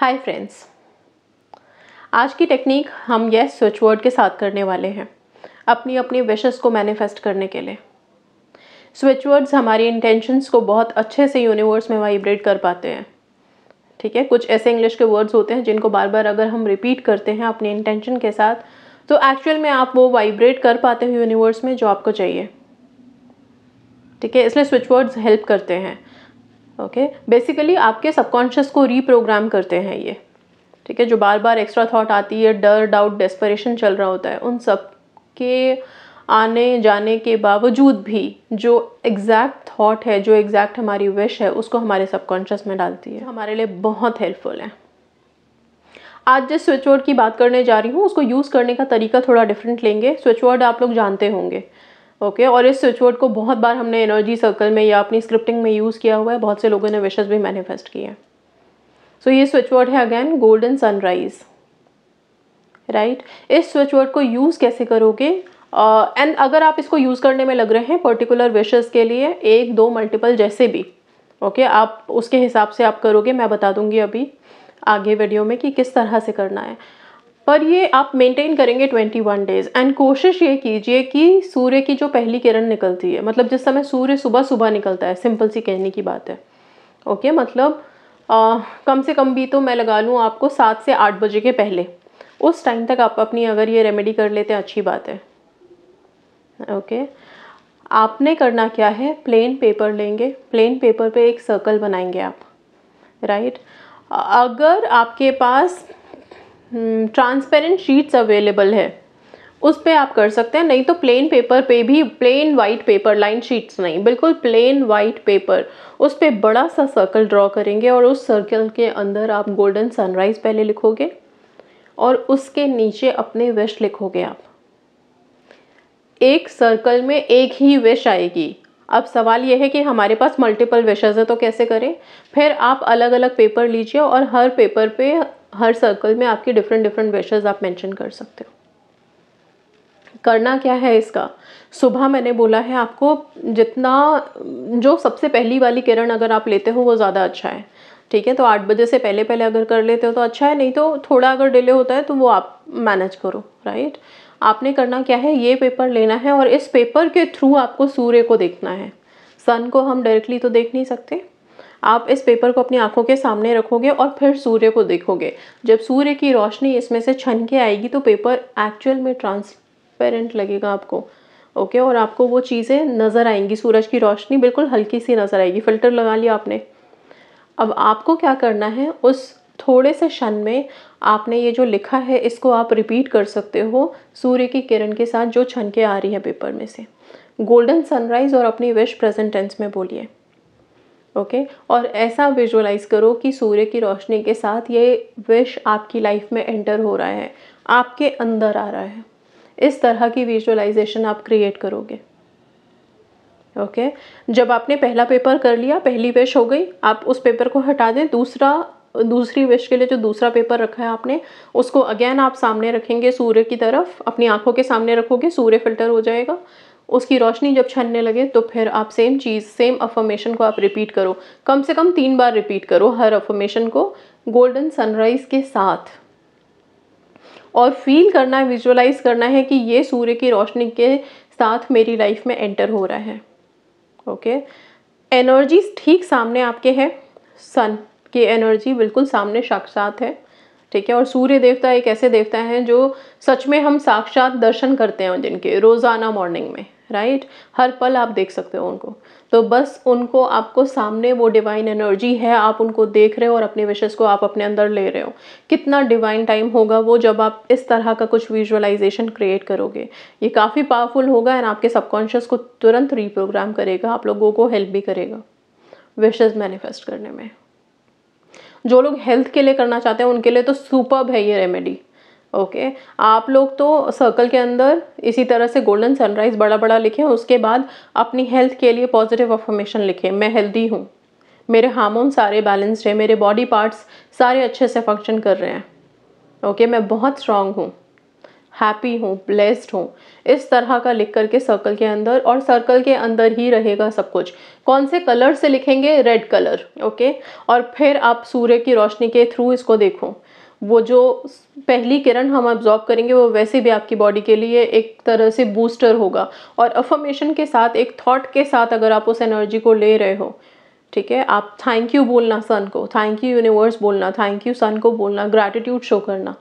Hi friends आज की technique हम यह स्विच वर्ड के साथ करने वाले हैं अपनी अपनी विशेस को मैनिफेस्ट करने के लिए स्विच वर्ड्स हमारी इंटेंशंस को बहुत अच्छे से यूनिवर्स में वाइब्रेट कर पाते हैं ठीक है कुछ ऐसे इंग्लिश के वर्ड्स होते हैं जिनको बार बार अगर हम रिपीट करते हैं अपने इंटेंशन के साथ तो एक्चुअल में आप वो वाइब्रेट कर पाते हो यूनिवर्स में जो आपको चाहिए ठीक है इसलिए स्विच वर्ड्स हेल्प करते हैं ओके okay? बेसिकली आपके सबकॉन्शियस को रीप्रोग्राम करते हैं ये ठीक है जो बार बार एक्स्ट्रा थॉट आती है डर डाउट डेस्परेशन चल रहा होता है उन सब के आने जाने के बावजूद भी जो एग्जैक्ट थॉट है जो एग्जैक्ट हमारी विश है उसको हमारे सबकॉन्शियस में डालती है हमारे लिए बहुत हेल्पफुल है आज जिस स्विच की बात करने जा रही हूँ उसको यूज़ करने का तरीका थोड़ा डिफरेंट लेंगे स्विच आप लोग जानते होंगे ओके okay, और इस स्विचवर्ड को बहुत बार हमने एनर्जी सर्कल में या अपनी स्क्रिप्टिंग में यूज़ किया हुआ है बहुत से लोगों ने विशेष भी मैनिफेस्ट किए हैं सो ये स्विचवर्ड है अगेन गोल्डन सनराइज राइट इस स्विचवर्ड को यूज़ कैसे करोगे एंड uh, अगर आप इसको यूज़ करने में लग रहे हैं पर्टिकुलर विशेज़ के लिए एक दो मल्टीपल जैसे भी ओके okay, आप उसके हिसाब से आप करोगे मैं बता दूंगी अभी आगे वीडियो में कि किस तरह से करना है पर ये आप मेंटेन करेंगे 21 डेज़ एंड कोशिश ये कीजिए कि सूर्य की जो पहली किरण निकलती है मतलब जिस समय सूर्य सुबह सुबह निकलता है सिंपल सी कहने की बात है ओके okay, मतलब आ, कम से कम भी तो मैं लगा लूँ आपको सात से आठ बजे के पहले उस टाइम तक आप अपनी अगर ये रेमेडी कर लेते हैं अच्छी बात है ओके okay, आपने करना क्या है प्लेन पेपर लेंगे प्लेन पेपर पे एक सर्कल बनाएंगे आप राइट right? अगर आपके पास ट्रांसपेरेंट शीट्स अवेलेबल है उस पर आप कर सकते हैं नहीं तो प्लेन पेपर पे भी plain white paper line sheets नहीं बिल्कुल प्लेन वाइट पेपर उस पर बड़ा सा सर्कल ड्रॉ करेंगे और उस सर्कल के अंदर आप गोल्डन सनराइज़ पहले लिखोगे और उसके नीचे अपने विश लिखोगे आप एक सर्कल में एक ही विश आएगी अब सवाल यह है कि हमारे पास मल्टीपल विशेज़ है तो कैसे करें फिर आप अलग अलग पेपर लीजिए और हर पेपर पे हर सर्कल में आपकी डिफरेंट डिफरेंट विशेज़ आप मेंशन कर सकते हो करना क्या है इसका सुबह मैंने बोला है आपको जितना जो सबसे पहली वाली किरण अगर आप लेते हो वो ज़्यादा अच्छा है ठीक है तो आठ बजे से पहले पहले अगर कर लेते हो तो अच्छा है नहीं तो थोड़ा अगर डिले होता है तो वो आप मैनेज करो राइट आपने करना क्या है ये पेपर लेना है और इस पेपर के थ्रू आपको सूर्य को देखना है सन को हम डायरेक्टली तो देख नहीं सकते आप इस पेपर को अपनी आंखों के सामने रखोगे और फिर सूर्य को देखोगे जब सूर्य की रोशनी इसमें से छन के आएगी तो पेपर एक्चुअल में ट्रांसपेरेंट लगेगा आपको ओके और आपको वो चीज़ें नज़र आएंगी सूरज की रोशनी बिल्कुल हल्की सी नज़र आएगी फ़िल्टर लगा लिया आपने अब आपको क्या करना है उस थोड़े से क्षण में आपने ये जो लिखा है इसको आप रिपीट कर सकते हो सूर्य की किरण के साथ जो छन के आ रही है पेपर में से गोल्डन सनराइज़ और अपनी विश प्रेजेंट टेंस में बोलिए ओके और ऐसा विजुअलाइज़ करो कि सूर्य की रोशनी के साथ ये विश आपकी लाइफ में एंटर हो रहा है आपके अंदर आ रहा है इस तरह की विजुअलाइजेशन आप क्रिएट करोगे ओके okay? जब आपने पहला पेपर कर लिया पहली विश हो गई आप उस पेपर को हटा दें दूसरा दूसरी विश के लिए जो दूसरा पेपर रखा है आपने उसको अगेन आप सामने रखेंगे सूर्य की तरफ अपनी आंखों के सामने रखोगे सूर्य फिल्टर हो जाएगा उसकी रोशनी जब छनने लगे तो फिर आप सेम चीज़ सेम अफर्मेशन को आप रिपीट करो कम से कम तीन बार रिपीट करो हर अफर्मेशन को गोल्डन सनराइज़ के साथ और फील करना है विजुअलाइज करना है कि ये सूर्य की रोशनी के साथ मेरी लाइफ में एंटर हो रहा है ओके एनर्जी ठीक सामने आपके है सन की एनर्जी बिल्कुल सामने साक्षात है ठीक है और सूर्य देवता एक ऐसे देवता हैं जो सच में हम साक्षात दर्शन करते हैं जिनके रोज़ाना मॉर्निंग में राइट हर पल आप देख सकते हो उनको तो बस उनको आपको सामने वो डिवाइन एनर्जी है आप उनको देख रहे हो और अपने विशेष को आप अपने अंदर ले रहे हो कितना डिवाइन टाइम होगा वो जब आप इस तरह का कुछ विजुअलाइजेशन क्रिएट करोगे ये काफ़ी पावरफुल होगा एंड आपके सबकॉन्शियस को तुरंत रिप्रोग्राम करेगा आप लोगों को हेल्प भी करेगा विशेज मैनिफेस्ट करने में जो लोग हेल्थ के लिए करना चाहते हैं उनके लिए तो सुपर है ये रेमेडी ओके okay. आप लोग तो सर्कल के अंदर इसी तरह से गोल्डन सनराइज़ बड़ा बड़ा लिखें उसके बाद अपनी हेल्थ के लिए पॉजिटिव अफॉर्मेशन लिखें मैं हेल्दी हूँ मेरे हार्मोन सारे बैलेंस्ड हैं मेरे बॉडी पार्ट्स सारे अच्छे से फंक्शन कर रहे हैं ओके okay, मैं बहुत स्ट्रांग हूँ हैप्पी हूँ ब्लेस्ड हूँ इस तरह का लिख करके सर्कल के अंदर और सर्कल के अंदर ही रहेगा सब कुछ कौन से कलर से लिखेंगे रेड कलर ओके और फिर आप सूर्य की रोशनी के थ्रू इसको देखो वो जो पहली किरण हम ऑब्जॉर्व करेंगे वो वैसे भी आपकी बॉडी के लिए एक तरह से बूस्टर होगा और अफर्मेशन के साथ एक थॉट के साथ अगर आप उस एनर्जी को ले रहे हो ठीक है आप थैंक यू बोलना सन को थैंक यू यूनिवर्स बोलना थैंक यू सन को बोलना ग्रैटिट्यूड शो करना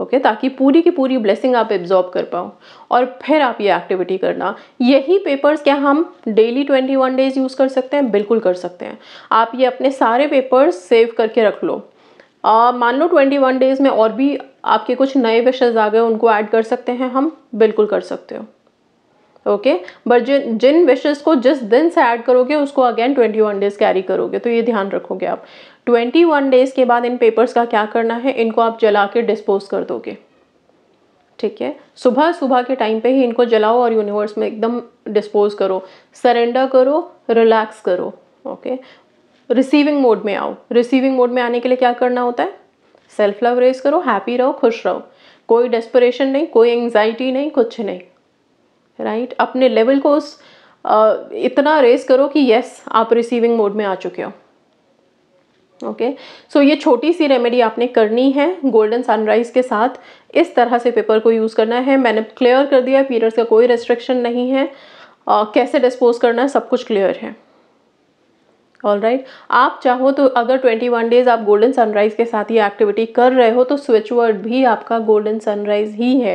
ओके okay, ताकि पूरी की पूरी ब्लेसिंग आप एब्जॉर्ब कर पाओ और फिर आप ये एक्टिविटी करना यही पेपर्स क्या हम daily twenty one days use कर सकते हैं बिल्कुल कर सकते हैं आप ये अपने सारे पेपर्स सेव करके रख लो मान लो ट्वेंटी वन डेज़ में और भी आपके कुछ नए विशेज़ आ गए उनको ऐड कर सकते हैं हम बिल्कुल कर सकते हो ओके बट जिन जिन विशेज़ को जिस दिन से ऐड करोगे उसको again twenty one days carry करोगे तो ये ध्यान रखोगे आप ट्वेंटी वन डेज़ के बाद इन पेपर्स का क्या करना है इनको आप जला के डिस्पोज कर दोगे ठीक है सुबह सुबह के टाइम पे ही इनको जलाओ और यूनिवर्स में एकदम डिस्पोज करो सरेंडर करो रिलैक्स करो ओके रिसीविंग मोड में आओ रिसीविंग मोड में आने के लिए क्या करना होता है सेल्फ लव रेस करो हैप्पी रहो खुश रहो कोई डेस्परेशन नहीं कोई एंग्जाइटी नहीं कुछ नहीं राइट right? अपने लेवल को उस आ, इतना रेस करो कि यस आप रिसीविंग मोड में आ चुके हो ओके okay? सो so, ये छोटी सी रेमेडी आपने करनी है गोल्डन सनराइज के साथ इस तरह से पेपर को यूज़ करना है मैंने क्लियर कर दिया पीरियड्स का कोई रेस्ट्रिक्शन नहीं है आ, कैसे डिस्पोज करना है सब कुछ क्लियर है ऑल राइट आप चाहो तो अगर 21 डेज आप गोल्डन सनराइज़ के साथ ये एक्टिविटी कर रहे हो तो स्विच वर्ड भी आपका गोल्डन सनराइज़ ही है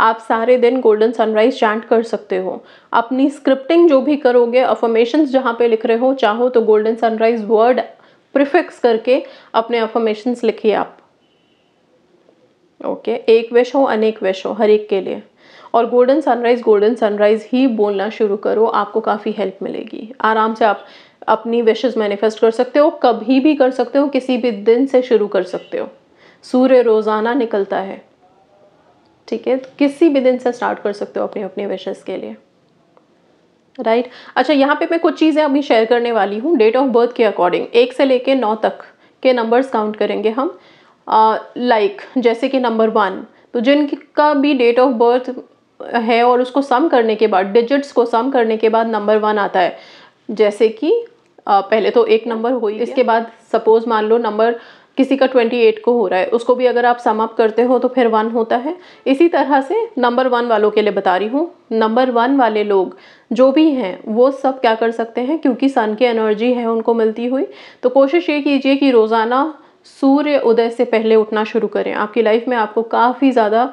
आप सारे दिन गोल्डन सनराइज़ चैंट कर सकते हो अपनी स्क्रिप्टिंग जो भी करोगे अफर्मेशन जहाँ पे लिख रहे हो चाहो तो गोल्डन सनराइज़ वर्ड प्रिफिक्स करके अपने अफॉर्मेशंस लिखिए आप ओके okay, एक विश हो अनेक विश हो हर एक के लिए और गोल्डन सनराइज़ गोल्डन सनराइज़ ही बोलना शुरू करो आपको काफ़ी हेल्प मिलेगी आराम से आप अपनी विशेज़ मैनिफेस्ट कर सकते हो कभी भी कर सकते हो किसी भी दिन से शुरू कर सकते हो सूर्य रोज़ाना निकलता है ठीक है तो किसी भी दिन से स्टार्ट कर सकते हो अपने अपने विशेज़ के लिए राइट right? अच्छा यहाँ पे मैं कुछ चीज़ें अभी शेयर करने वाली हूँ डेट ऑफ बर्थ के अकॉर्डिंग एक से लेके नौ तक के नंबर्स काउंट करेंगे हम लाइक uh, like, जैसे कि नंबर वन तो जिनका भी डेट ऑफ बर्थ है और उसको सम करने के बाद डिजिट्स को सम करने के बाद नंबर वन आता है जैसे कि पहले तो एक नंबर हो ही इसके बाद सपोज़ मान लो नंबर किसी का ट्वेंटी एट को हो रहा है उसको भी अगर आप सम अप करते हो तो फिर वन होता है इसी तरह से नंबर वन वालों के लिए बता रही हूँ नंबर वन वाले लोग जो भी हैं वो सब क्या कर सकते हैं क्योंकि सन की एनर्जी है उनको मिलती हुई तो कोशिश ये कीजिए कि रोज़ाना सूर्य उदय से पहले उठना शुरू करें आपकी लाइफ में आपको काफ़ी ज़्यादा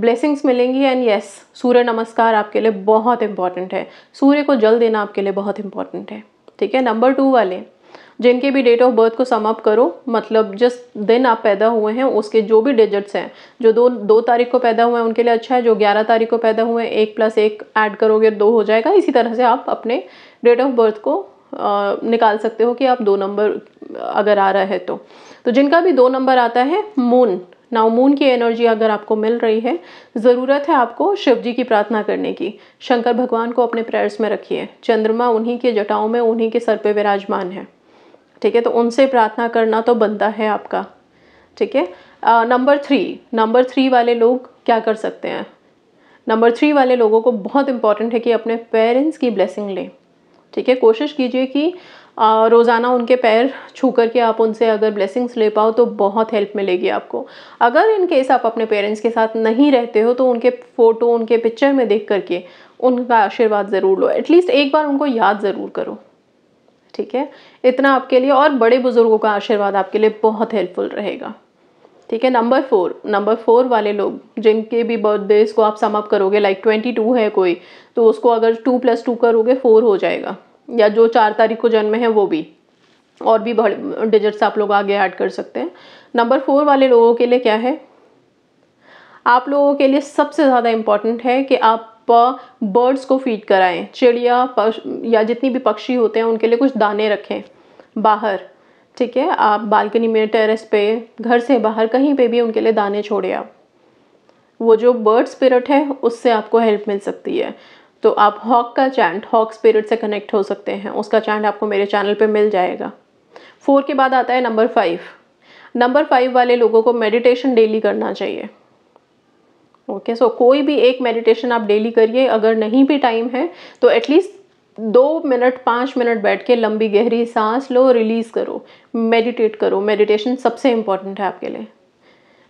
ब्लेसिंग्स मिलेंगी एंड यस सूर्य नमस्कार आपके लिए बहुत इंपॉर्टेंट है सूर्य को जल देना आपके लिए बहुत इंपॉर्टेंट है ठीक है नंबर टू वाले जिनके भी डेट ऑफ बर्थ को समअप करो मतलब जिस दिन आप पैदा हुए हैं उसके जो भी डिजिट्स हैं जो दो दो तारीख को पैदा हुए हैं उनके लिए अच्छा है जो ग्यारह तारीख को पैदा हुए हैं एक प्लस एक ऐड करोगे दो हो जाएगा इसी तरह से आप अपने डेट ऑफ बर्थ को निकाल सकते हो कि आप दो नंबर अगर आ रहा है तो तो जिनका भी दो नंबर आता है मून नाउ मून की एनर्जी अगर आपको मिल रही है ज़रूरत है आपको शिव जी की प्रार्थना करने की शंकर भगवान को अपने प्रेयर्स में रखिए चंद्रमा उन्हीं के जटाओं में उन्हीं के सर पे विराजमान है ठीक है तो उनसे प्रार्थना करना तो बनता है आपका ठीक है नंबर थ्री नंबर थ्री वाले लोग क्या कर सकते हैं नंबर थ्री वाले लोगों को बहुत इंपॉर्टेंट है कि अपने पेरेंट्स की ब्लेसिंग लें ठीक है कोशिश कीजिए कि रोज़ाना उनके पैर छू करके आप उनसे अगर ब्लेसिंग्स ले पाओ तो बहुत हेल्प मिलेगी आपको अगर इन केस आप अपने पेरेंट्स के साथ नहीं रहते हो तो उनके फ़ोटो उनके पिक्चर में देख करके उनका आशीर्वाद ज़रूर लो एटलीस्ट एक बार उनको याद ज़रूर करो ठीक है इतना आपके लिए और बड़े बुज़ुर्गों का आशीर्वाद आपके लिए बहुत हेल्पफुल रहेगा ठीक है नंबर फोर नंबर फोर वाले लोग जिनके भी बर्थडेज को आप समअप करोगे लाइक ट्वेंटी टू है कोई तो उसको अगर टू प्लस टू करोगे फोर हो जाएगा या जो चार तारीख को जन्मे हैं वो भी और भी डिजिट्स आप लोग आगे ऐड कर सकते हैं नंबर फोर वाले लोगों के लिए क्या है आप लोगों के लिए सबसे ज़्यादा इम्पॉर्टेंट है कि आप बर्ड्स को फीड कराएं चिड़िया या जितनी भी पक्षी होते हैं उनके लिए कुछ दाने रखें बाहर ठीक है आप बालकनी में टेरेस पे घर से बाहर कहीं पे भी उनके लिए दाने छोड़े आप वो जो बर्ड स्पिरिट है उससे आपको हेल्प मिल सकती है तो आप हॉक का चैंट हॉक स्पिरिट से कनेक्ट हो सकते हैं उसका चैंट आपको मेरे चैनल पे मिल जाएगा फोर के बाद आता है नंबर फाइव नंबर फाइव वाले लोगों को मेडिटेशन डेली करना चाहिए ओके okay, सो so कोई भी एक मेडिटेशन आप डेली करिए अगर नहीं भी टाइम है तो एटलीस्ट दो मिनट पाँच मिनट बैठ के लंबी गहरी सांस लो रिलीज़ करो मेडिटेट करो मेडिटेशन सबसे इम्पॉर्टेंट है आपके लिए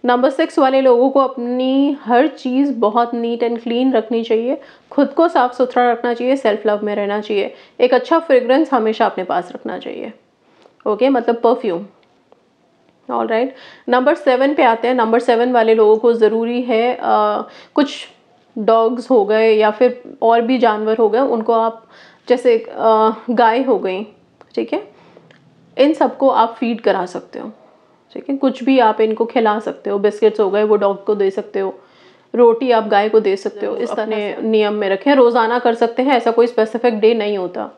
नंबर सिक्स वाले लोगों को अपनी हर चीज़ बहुत नीट एंड क्लीन रखनी चाहिए खुद को साफ़ सुथरा रखना चाहिए सेल्फ लव में रहना चाहिए एक अच्छा फ्रेग्रेंस हमेशा अपने पास रखना चाहिए ओके okay? मतलब perfume all right number seven पे आते हैं नंबर सेवन वाले लोगों को ज़रूरी है आ, कुछ डॉग्स हो गए या फिर और भी जानवर हो गए उनको आप जैसे गाय हो गई ठीक है इन सबको आप फीड करा सकते हो ठीक है कुछ भी आप इनको खिला सकते हो बिस्किट्स हो गए वो डॉग को दे सकते हो रोटी आप गाय को दे सकते हो इस तरह नियम में रखें रोज़ाना कर सकते हैं ऐसा कोई स्पेसिफिक डे नहीं होता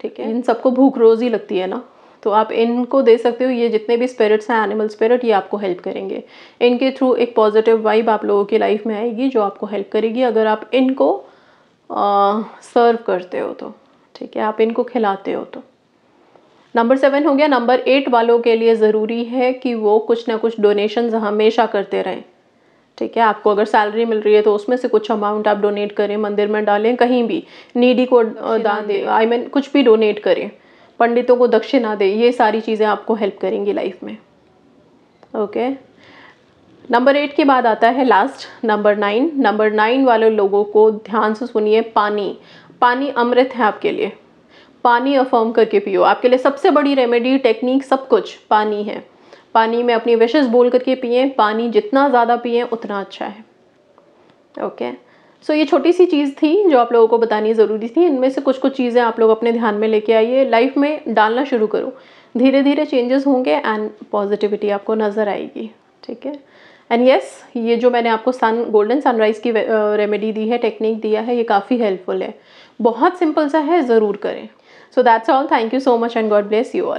ठीक है इन सबको भूख रोज़ ही लगती है ना तो आप इनको दे सकते हो ये जितने भी स्पिरिट्स हैं एनिमल स्पिरिट ये आपको हेल्प करेंगे इनके थ्रू एक पॉजिटिव वाइब आप लोगों की लाइफ में आएगी जो आपको हेल्प करेगी अगर आप इनको सर्व करते हो तो ठीक है आप इनको खिलाते हो तो नंबर सेवन हो गया नंबर एट वालों के लिए ज़रूरी है कि वो कुछ ना कुछ डोनेशन हमेशा करते रहें ठीक है आपको अगर सैलरी मिल रही है तो उसमें से कुछ अमाउंट आप डोनेट करें मंदिर में डालें कहीं भी नीडी को दान दें आई मीन कुछ भी डोनेट करें पंडितों को दक्षिणा दें ये सारी चीज़ें आपको हेल्प करेंगी लाइफ में ओके नंबर एट के बाद आता है last number nine number nine वाले लोगों को ध्यान से सुनिए पानी पानी अमृत है आपके लिए पानी अफर्म करके पियो आपके लिए सबसे बड़ी रेमेडी टेक्निक सब कुछ पानी है पानी में अपनी विशेष बोल करके पिए पानी जितना ज़्यादा पिए उतना अच्छा है ओके सो so, ये छोटी सी चीज़ थी जो आप लोगों को बतानी ज़रूरी थी इनमें से कुछ कुछ चीज़ें आप लोग अपने ध्यान में लेके आइए लाइफ में डालना शुरू करो धीरे धीरे चेंजेस होंगे एंड पॉजिटिविटी आपको नज़र आएगी ठीक है एंड येस ये जो मैंने आपको सन गोल्डन सनराइज़ की रेमेडी दी है टेक्निक दिया है ये काफ़ी हेल्पफुल है बहुत सिंपल सा है ज़रूर करें So that's all. Thank you so much and God bless you all.